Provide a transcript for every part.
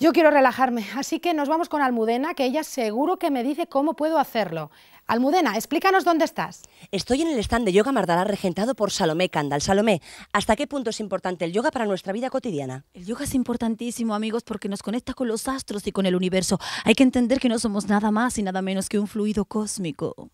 Yo quiero relajarme, así que nos vamos con Almudena, que ella seguro que me dice cómo puedo hacerlo. Almudena, explícanos dónde estás. Estoy en el stand de yoga Mardala regentado por Salomé Candal. Salomé, ¿hasta qué punto es importante el yoga para nuestra vida cotidiana? El yoga es importantísimo, amigos, porque nos conecta con los astros y con el universo. Hay que entender que no somos nada más y nada menos que un fluido cósmico.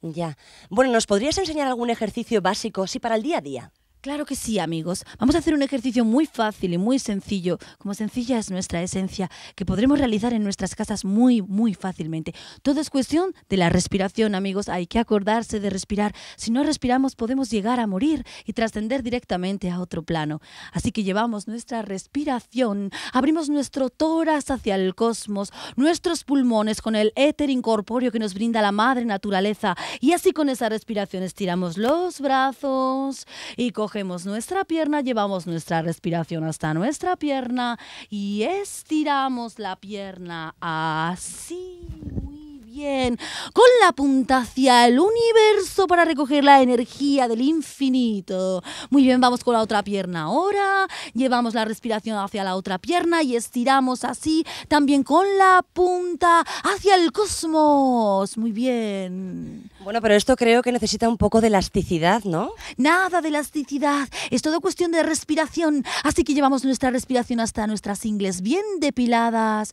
Ya. Bueno, ¿nos podrías enseñar algún ejercicio básico, así para el día a día? Claro que sí, amigos. Vamos a hacer un ejercicio muy fácil y muy sencillo, como sencilla es nuestra esencia, que podremos realizar en nuestras casas muy, muy fácilmente. Todo es cuestión de la respiración, amigos. Hay que acordarse de respirar. Si no respiramos, podemos llegar a morir y trascender directamente a otro plano. Así que llevamos nuestra respiración, abrimos nuestro tórax hacia el cosmos, nuestros pulmones con el éter incorpóreo que nos brinda la madre naturaleza. Y así con esa respiración estiramos los brazos y cogemos cogemos nuestra pierna, llevamos nuestra respiración hasta nuestra pierna y estiramos la pierna así. muy Bien, con la punta hacia el universo para recoger la energía del infinito. Muy bien, vamos con la otra pierna ahora. Llevamos la respiración hacia la otra pierna y estiramos así, también con la punta hacia el cosmos. Muy bien. Bueno, pero esto creo que necesita un poco de elasticidad, ¿no? Nada de elasticidad, es todo cuestión de respiración. Así que llevamos nuestra respiración hasta nuestras ingles bien depiladas.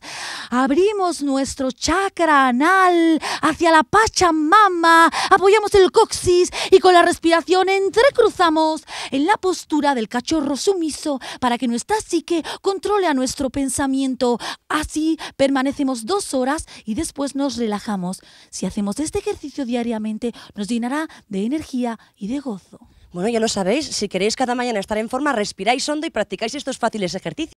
Abrimos nuestro chakra anal hacia la pachamama, apoyamos el coxis y con la respiración entrecruzamos en la postura del cachorro sumiso para que nuestra psique controle a nuestro pensamiento. Así permanecemos dos horas y después nos relajamos. Si hacemos este ejercicio diariamente, nos llenará de energía y de gozo. Bueno, ya lo sabéis, si queréis cada mañana estar en forma, respiráis hondo y practicáis estos fáciles ejercicios.